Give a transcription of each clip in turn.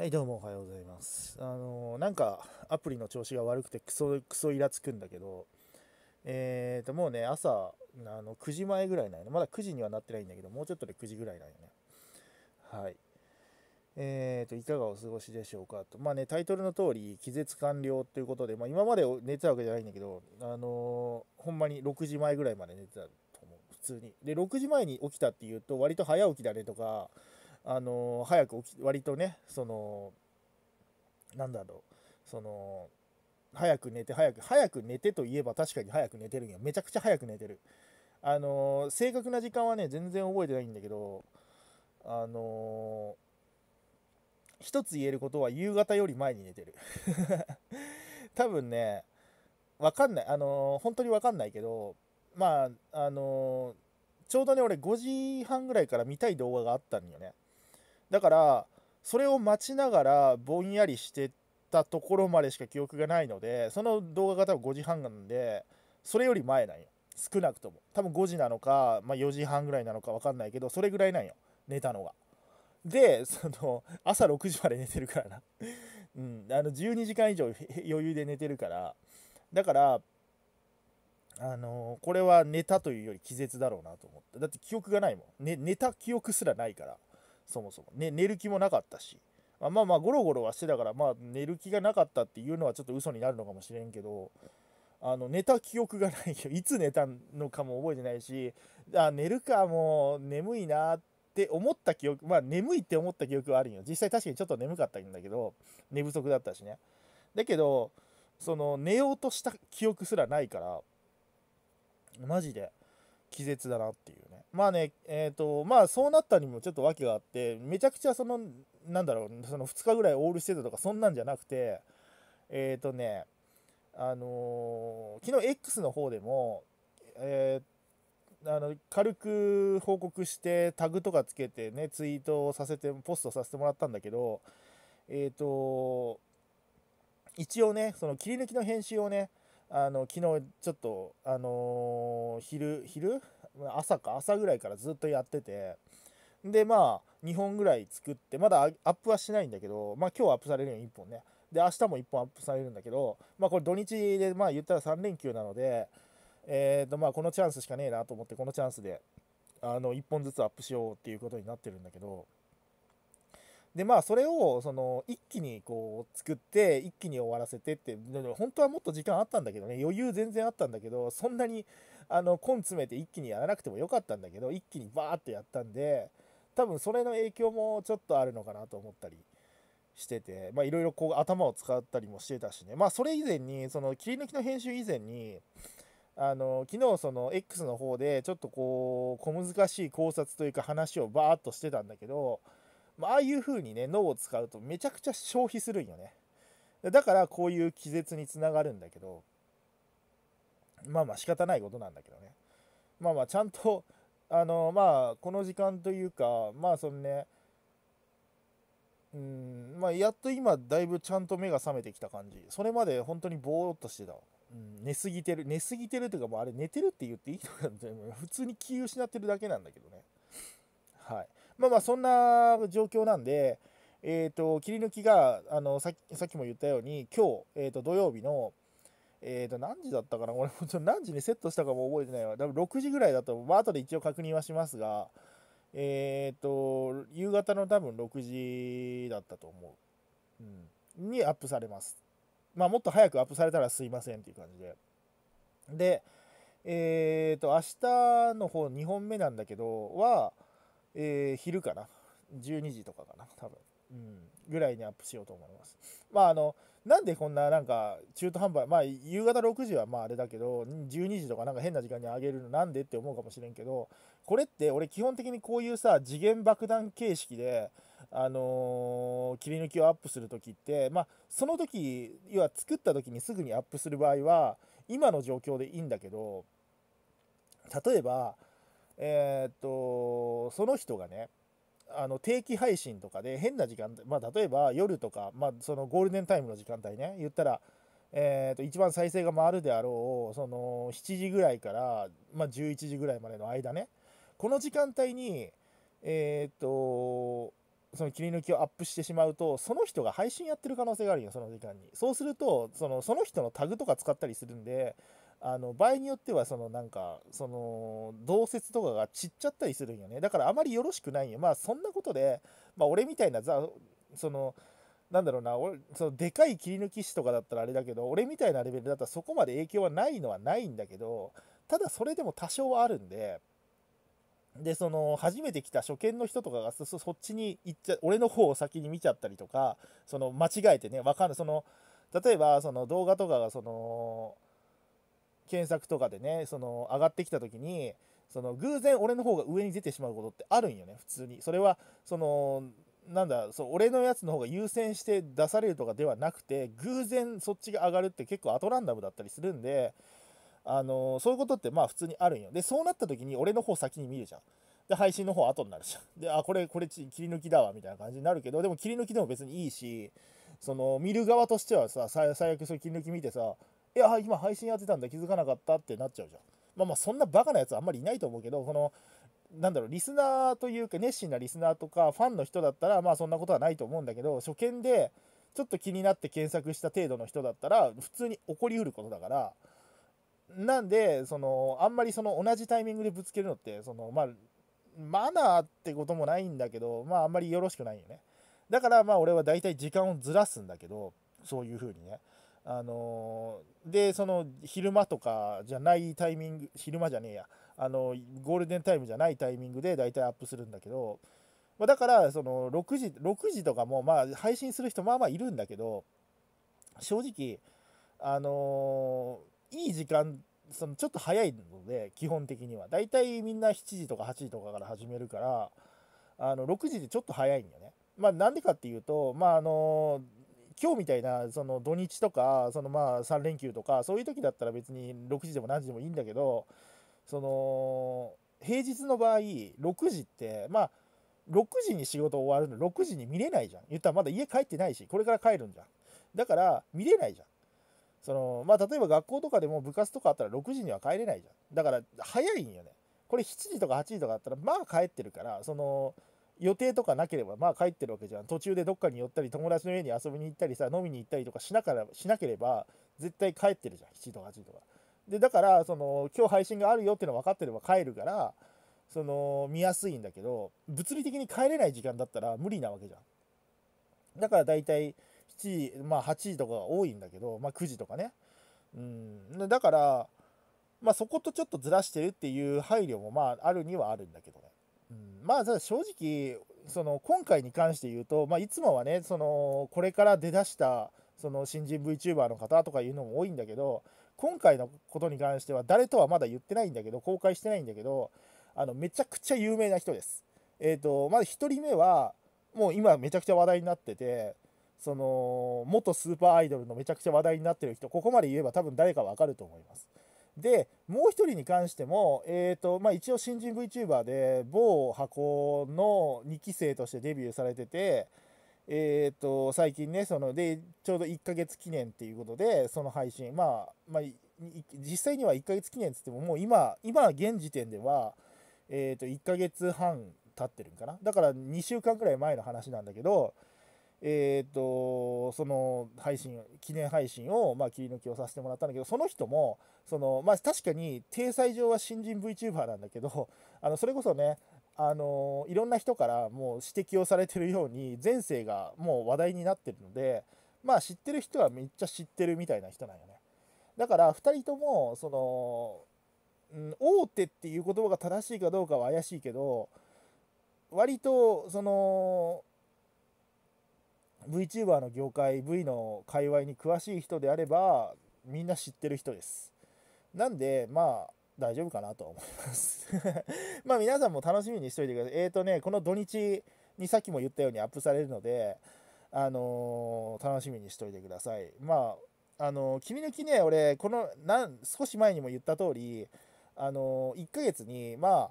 はいどうもおはようございます。あのなんかアプリの調子が悪くてクソクソイラつくんだけど、えーともうね朝あの9時前ぐらいなんよね。まだ9時にはなってないんだけど、もうちょっとで9時ぐらいなんよね。はい。えーと、いかがお過ごしでしょうかと。まあね、タイトルの通り、気絶完了ということで、まあ、今まで寝てたわけじゃないんだけど、あのー、ほんまに6時前ぐらいまで寝てたと思う、普通に。で、6時前に起きたっていうと、割と早起きだねとか、あの早く起き割とねそのなんだろうその早く寝て早く早く寝てといえば確かに早く寝てるんやめちゃくちゃ早く寝てるあの正確な時間はね全然覚えてないんだけどあの一つ言えることは夕方より前に寝てる 多分ねわかんないあの本当にわかんないけどまああのちょうどね俺5時半ぐらいから見たい動画があったんよねだからそれを待ちながらぼんやりしてたところまでしか記憶がないのでその動画が多分5時半なんでそれより前なんよ少なくとも多分5時なのか、まあ、4時半ぐらいなのか分かんないけどそれぐらいなんよ寝たのがでその朝6時まで寝てるからなうんあの12時間以上余裕で寝てるからだからあのこれは寝たというより気絶だろうなと思ってだって記憶がないもん、ね、寝た記憶すらないからそもそも、ね、寝る気もなかったしまあまあゴロゴロはしてたからまあ寝る気がなかったっていうのはちょっと嘘になるのかもしれんけどあの寝た記憶がないよ いつ寝たのかも覚えてないしあ寝るかもう眠いなって思った記憶まあ眠いって思った記憶はあるよ実際確かにちょっと眠かったんだけど寝不足だったしねだけどその寝ようとした記憶すらないからマジで気絶だなっていうね。まあね、えっ、ー、と、まあそうなったにもちょっと訳があって、めちゃくちゃその、なんだろう、その2日ぐらいオールしてたとかそんなんじゃなくて、えっ、ー、とね、あのー、昨日 X の方でも、えー、あの軽く報告してタグとかつけてねツイートをさせてポストさせてもらったんだけどえっ、ー、と一応ねその切り抜きの編集をねあの昨日ちょっと、あのー、昼昼朝か朝ぐらいからずっとやっててでまあ2本ぐらい作ってまだアップはしないんだけどまあ今日アップされるよ1本ねで明日も1本アップされるんだけどまあこれ土日でまあ言ったら3連休なのでえっ、ー、とまあこのチャンスしかねえなと思ってこのチャンスであの1本ずつアップしようっていうことになってるんだけどでまあそれをその一気にこう作って一気に終わらせてって本当はもっと時間あったんだけどね余裕全然あったんだけどそんなにあの根詰めて一気にやらなくてもよかったんだけど一気にバーってやったんで多分それの影響もちょっとあるのかなと思ったりしててまあいろいろこう頭を使ったりもしてたしねまあそれ以前にその切り抜きの編集以前にあの昨日その X の方でちょっとこう小難しい考察というか話をバーっとしてたんだけどまああいう風にね脳を使うとめちゃくちゃ消費するんよねだからこういう気絶につながるんだけどまあまあ仕方ないことなんだけどねまあまあちゃんとあのまあこの時間というかまあそのねうんまあやっと今だいぶちゃんと目が覚めてきた感じそれまで本当にぼーっとしてた、うん、寝すぎてる寝すぎてるというかもうあれ寝てるって言っていいのかっ普通に気失ってるだけなんだけどねはいまあまあそんな状況なんで、えーと、切り抜きがあのさっきも言ったように今日、えーと、土曜日の、えーと、何時だったかな俺もちょ何時にセットしたかも覚えてないわ多分6時ぐらいだと、まあ後で一応確認はしますがえっ、ー、と夕方の多分6時だったと思う、うん、にアップされますまあもっと早くアップされたらすいませんっていう感じででえっ、ー、と明日の方2本目なんだけどはえー、昼かな12時とかかな多分うん、ぐらいにアップしようと思います。まああのなんでこんななんか中途半端まあ夕方6時はまああれだけど12時とかなんか変な時間に上げるのなんでって思うかもしれんけどこれって俺基本的にこういうさ次元爆弾形式であのー、切り抜きをアップする時ってまあその時要は作った時にすぐにアップする場合は今の状況でいいんだけど例えばえー、っと、その人がね、あの定期配信とかで変な時間、まあ、例えば夜とか、まあ、そのゴールデンタイムの時間帯ね言ったら、えー、と一番再生が回るであろうその7時ぐらいから、まあ、11時ぐらいまでの間ねこの時間帯に、えーとその切り抜きをアップしてしまうとその人が配信やってる可能性があるよその時間にそうするとそのその人のタグとか使ったりするんであの場合によってはそのなんかその同説とかが散っちゃったりするんよねだからあまりよろしくないんよまあそんなことで、まあ、俺みたいなざそのなんだろうな俺そのでかい切り抜き師とかだったらあれだけど俺みたいなレベルだったらそこまで影響はないのはないんだけどただそれでも多少はあるんで。でその初めて来た初見の人とかがそっちに行っちゃ俺の方を先に見ちゃったりとかその間違えてね分かんないその例えばその動画とかがその検索とかでね、その上がってきた時に、その偶然俺の方が上に出てしまうことってあるんよね、普通に。それは、その、なんだそう俺のやつの方が優先して出されるとかではなくて偶然そっちが上がるって結構アトランダムだったりするんで、あのそういうことってまあ普通にあるんよでそうなった時に俺の方先に見るじゃんで配信の方後になるじゃんであこれこれ切り抜きだわみたいな感じになるけどでも切り抜きでも別にいいしその見る側としてはさ最悪それ切り抜き見てさいや、今配信やってたんだ、気づかなかったってなっちゃうじゃん。まあまあ、そんなバカなやつはあんまりいないと思うけど、この、なんだろう、リスナーというか、熱心なリスナーとか、ファンの人だったら、まあそんなことはないと思うんだけど、初見で、ちょっと気になって検索した程度の人だったら、普通に起こりうることだから、なんで、その、あんまりその同じタイミングでぶつけるのって、その、まあ、マナーってこともないんだけど、まああんまりよろしくないよね。だからまあ俺は大体時間をずらすんだけど、そういう風にね。あのでその昼間とかじゃないタイミング昼間じゃねえやあのゴールデンタイムじゃないタイミングで大体アップするんだけど、まあ、だからその6時 ,6 時とかもまあ配信する人まあまあいるんだけど正直あのいい時間そのちょっと早いので基本的には大体みんな7時とか8時とかから始めるからあの6時でちょっと早いんよね。まあ、なんでかっていうと、まああの今日みたいなその土日とかそのまあ3連休とかそういう時だったら別に6時でも何時でもいいんだけどその平日の場合6時ってまあ6時に仕事終わるの6時に見れないじゃん言ったらまだ家帰ってないしこれから帰るんじゃんだから見れないじゃんそのまあ例えば学校とかでも部活とかあったら6時には帰れないじゃんだから早いんよねこれ7時とか8時とかあったらまあ帰ってるからその予定とかなければ、まあ帰ってるわけじゃん。途中でどっかに寄ったり、友達の家に遊びに行ったりさ、飲みに行ったりとかしなからしなければ、絶対帰ってるじゃん。7とか8とか。で、だから、その、今日配信があるよっていうの分かってれば帰るから、その、見やすいんだけど、物理的に帰れない時間だったら無理なわけじゃん。だから大体、7時、まあ8時とかが多いんだけど、まあ9時とかね。うん。だから、まあそことちょっとずらしてるっていう配慮もまああるにはあるんだけどね。うん、まあ正直その今回に関して言うと、まあ、いつもはねそのこれから出だしたその新人 VTuber の方とかいうのも多いんだけど今回のことに関しては誰とはまだ言ってないんだけど公開してないんだけどあのめちゃくちゃ有名な人です。えーと、まず1人目はもう今めちゃくちゃ話題になっててその元スーパーアイドルのめちゃくちゃ話題になってる人ここまで言えば多分誰か分かると思います。で、もう1人に関しても、えーとまあ、一応新人 VTuber で、某箱の2期生としてデビューされてて、えーと、最近ねそので、ちょうど1ヶ月記念っていうことで、その配信、まあ、まあ、実際には1ヶ月記念っつっても、もう今、今現時点では、えーと1ヶ月半経ってるんかな。だから2週間くらい前の話なんだけど、えー、と、その配信、記念配信を、まあ、切り抜きをさせてもらったんだけど、その人も、その、まあ、確かに、体裁上は新人 VTuber なんだけど、あの、それこそね、あの、いろんな人からもう指摘をされてるように、前世がもう話題になってるので、まあ、知ってる人はめっちゃ知ってるみたいな人なんよね。だから、2人とも、その、うん、大手っていう言葉が正しいかどうかは怪しいけど、割と、その、VTuber の業界 V の界隈に詳しい人であればみんな知ってる人ですなんでまあ大丈夫かなと思います まあ皆さんも楽しみにしといてくださいえっ、ー、とねこの土日にさっきも言ったようにアップされるのであのー、楽しみにしといてくださいまああのー、君のきね俺このなん少し前にも言った通りあの1ヶ月にまあ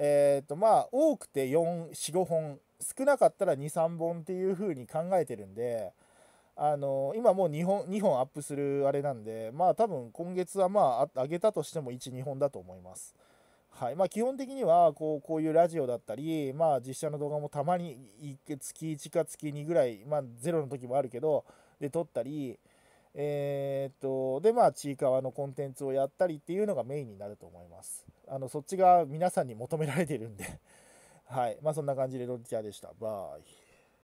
えっ、とまあ多くて4 45本少なかったら23本っていう風に考えてるんであの今もう2本 ,2 本アップするあれなんでまあ多分今月はまあ上げたとしても12本だと思います。はいまあ、基本的にはこうこういうラジオだったり、まあ、実写の動画もたまに月1か月2ぐらい、まあ、ゼロの時もあるけどで撮ったり、えー、っとでまあちいかわのコンテンツをやったりっていうのがメインになると思いますあのそっちが皆さんに求められてるんではい。まあそんな感じでロッキャーでした。バイ。